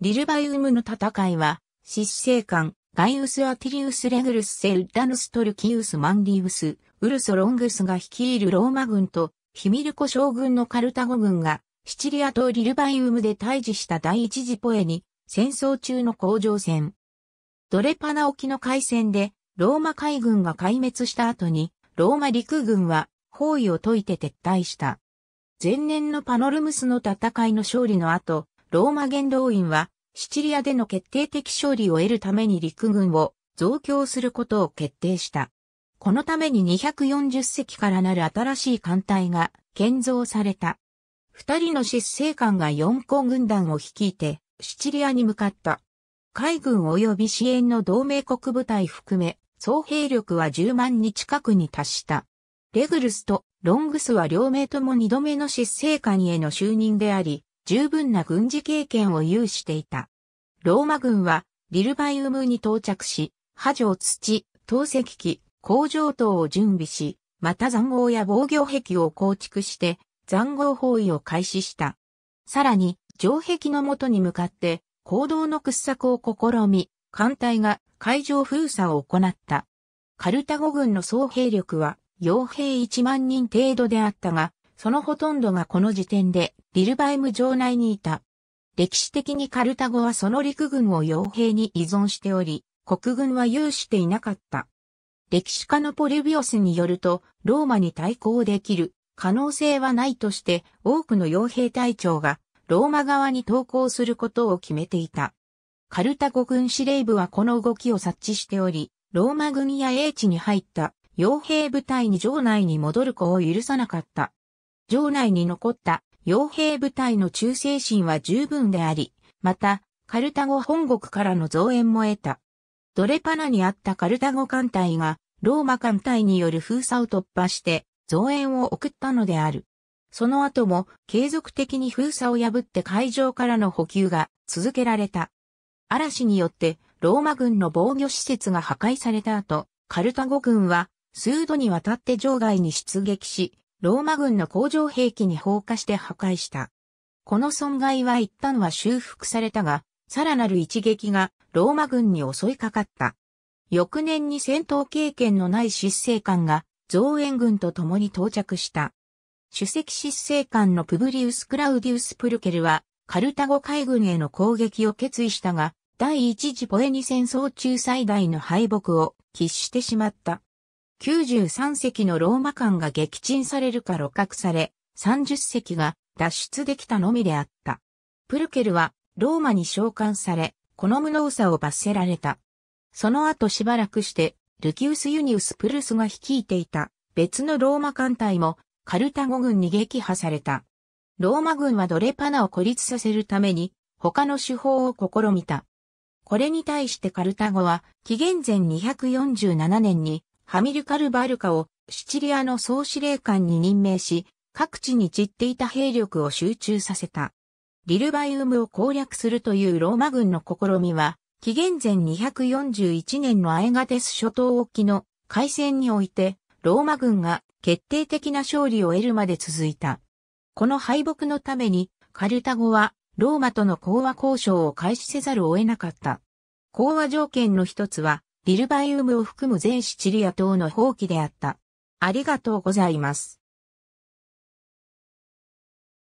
リルバイウムの戦いは、執政官、ガイウス・アティリウス・レグルス・セウダヌス・トルキウス・マンリウス、ウルソ・ロングスが率いるローマ軍と、ヒミルコ将軍のカルタゴ軍が、シチリア島リルバイウムで対峙した第一次ポエに、戦争中の攻城戦。ドレパナ沖の海戦で、ローマ海軍が壊滅した後に、ローマ陸軍は包囲を解いて撤退した。前年のパノルムスの戦いの勝利の後、ローマ元老院は、シチリアでの決定的勝利を得るために陸軍を増強することを決定した。このために240隻からなる新しい艦隊が建造された。二人の執政官が四個軍団を率いて、シチリアに向かった。海軍及び支援の同盟国部隊含め、総兵力は10万に近くに達した。レグルスとロングスは両名とも二度目の執政官への就任であり、十分な軍事経験を有していた。ローマ軍はビルバイウムに到着し、波状土、投石機、工場等を準備し、また残壕や防御壁を構築して残壕包囲を開始した。さらに、城壁の元に向かって行動の掘削を試み、艦隊が海上封鎖を行った。カルタゴ軍の総兵力は傭兵1万人程度であったが、そのほとんどがこの時点でリルバイム城内にいた。歴史的にカルタゴはその陸軍を傭兵に依存しており、国軍は有していなかった。歴史家のポリビオスによると、ローマに対抗できる可能性はないとして、多くの傭兵隊長がローマ側に投降することを決めていた。カルタゴ軍司令部はこの動きを察知しており、ローマ軍や英知に入った傭兵部隊に城内に戻る子を許さなかった。城内に残った傭兵部隊の忠誠心は十分であり、また、カルタゴ本国からの増援も得た。ドレパナにあったカルタゴ艦隊が、ローマ艦隊による封鎖を突破して、増援を送ったのである。その後も継続的に封鎖を破って海上からの補給が続けられた。嵐によってローマ軍の防御施設が破壊された後、カルタゴ軍は数度にわたって場外に出撃し、ローマ軍の工場兵器に放火して破壊した。この損害は一旦は修復されたが、さらなる一撃がローマ軍に襲いかかった。翌年に戦闘経験のない執政官が増援軍と共に到着した。主席執政官のプブリウス・クラウディウス・プルケルは、カルタゴ海軍への攻撃を決意したが、第一次ポエニ戦争中最大の敗北を喫してしまった。93隻のローマ艦が撃沈されるか露獲され、30隻が脱出できたのみであった。プルケルはローマに召喚され、この無能さを罰せられた。その後しばらくして、ルキウス・ユニウス・プルスが率いていた別のローマ艦隊もカルタゴ軍に撃破された。ローマ軍はドレパナを孤立させるために他の手法を試みた。これに対してカルタゴは紀元前247年にハミルカル・バルカをシチリアの総司令官に任命し、各地に散っていた兵力を集中させた。リルバイウムを攻略するというローマ軍の試みは、紀元前241年のアエガテス諸島沖の海戦において、ローマ軍が決定的な勝利を得るまで続いた。この敗北のために、カルタゴはローマとの講和交渉を開始せざるを得なかった。講和条件の一つは、リルバイウムを含む全シチリア島の放棄であった。ありがとうございます。